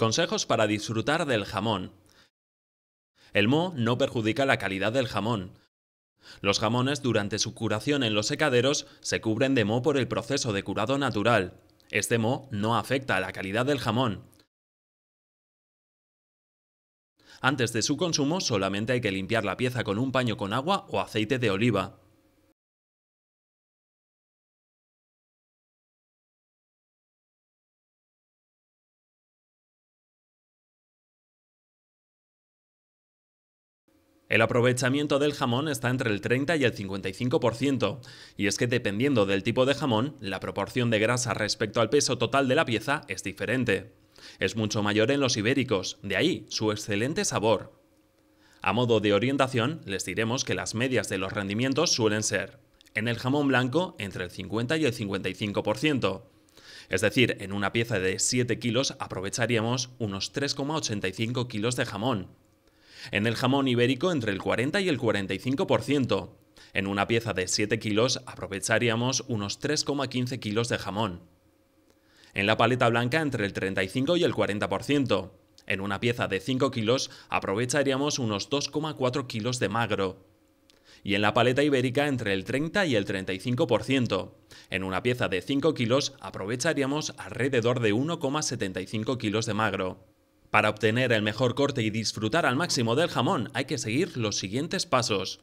Consejos para disfrutar del jamón. El moho no perjudica la calidad del jamón. Los jamones durante su curación en los secaderos se cubren de moho por el proceso de curado natural. Este moho no afecta a la calidad del jamón. Antes de su consumo solamente hay que limpiar la pieza con un paño con agua o aceite de oliva. El aprovechamiento del jamón está entre el 30 y el 55%, y es que dependiendo del tipo de jamón, la proporción de grasa respecto al peso total de la pieza es diferente. Es mucho mayor en los ibéricos, de ahí su excelente sabor. A modo de orientación, les diremos que las medias de los rendimientos suelen ser, en el jamón blanco, entre el 50 y el 55%. Es decir, en una pieza de 7 kilos aprovecharíamos unos 3,85 kilos de jamón, en el jamón ibérico entre el 40 y el 45%. En una pieza de 7 kilos aprovecharíamos unos 3,15 kilos de jamón. En la paleta blanca entre el 35 y el 40%. En una pieza de 5 kilos aprovecharíamos unos 2,4 kilos de magro. Y en la paleta ibérica entre el 30 y el 35%. En una pieza de 5 kilos aprovecharíamos alrededor de 1,75 kilos de magro. Para obtener el mejor corte y disfrutar al máximo del jamón hay que seguir los siguientes pasos.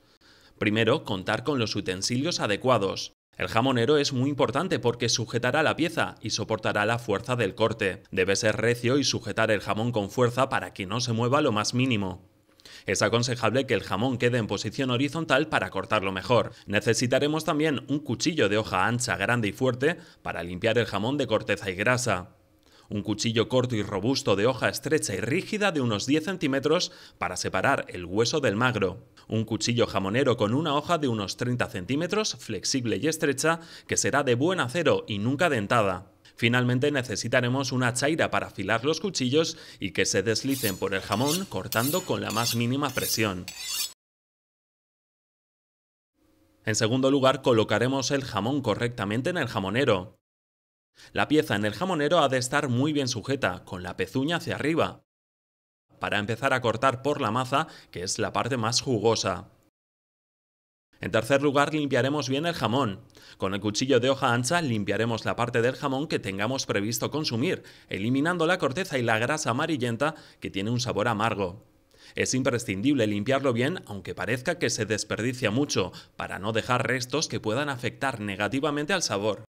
Primero, contar con los utensilios adecuados. El jamonero es muy importante porque sujetará la pieza y soportará la fuerza del corte. Debe ser recio y sujetar el jamón con fuerza para que no se mueva lo más mínimo. Es aconsejable que el jamón quede en posición horizontal para cortarlo mejor. Necesitaremos también un cuchillo de hoja ancha, grande y fuerte para limpiar el jamón de corteza y grasa un cuchillo corto y robusto de hoja estrecha y rígida de unos 10 centímetros para separar el hueso del magro, un cuchillo jamonero con una hoja de unos 30 centímetros, flexible y estrecha, que será de buen acero y nunca dentada. Finalmente necesitaremos una chaira para afilar los cuchillos y que se deslicen por el jamón cortando con la más mínima presión. En segundo lugar, colocaremos el jamón correctamente en el jamonero. La pieza en el jamonero ha de estar muy bien sujeta, con la pezuña hacia arriba, para empezar a cortar por la maza, que es la parte más jugosa. En tercer lugar, limpiaremos bien el jamón. Con el cuchillo de hoja ancha limpiaremos la parte del jamón que tengamos previsto consumir, eliminando la corteza y la grasa amarillenta que tiene un sabor amargo. Es imprescindible limpiarlo bien, aunque parezca que se desperdicia mucho, para no dejar restos que puedan afectar negativamente al sabor.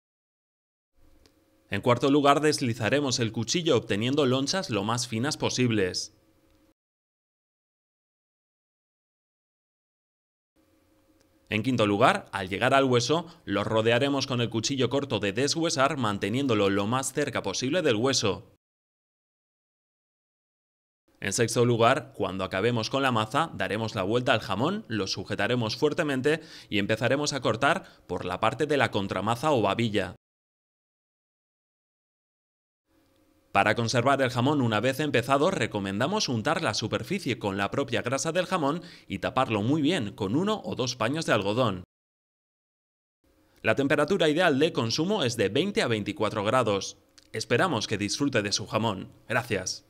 En cuarto lugar deslizaremos el cuchillo obteniendo lonchas lo más finas posibles. En quinto lugar, al llegar al hueso, lo rodearemos con el cuchillo corto de deshuesar manteniéndolo lo más cerca posible del hueso. En sexto lugar, cuando acabemos con la maza, daremos la vuelta al jamón, lo sujetaremos fuertemente y empezaremos a cortar por la parte de la contramaza o babilla. Para conservar el jamón una vez empezado, recomendamos untar la superficie con la propia grasa del jamón y taparlo muy bien con uno o dos paños de algodón. La temperatura ideal de consumo es de 20 a 24 grados. Esperamos que disfrute de su jamón. Gracias.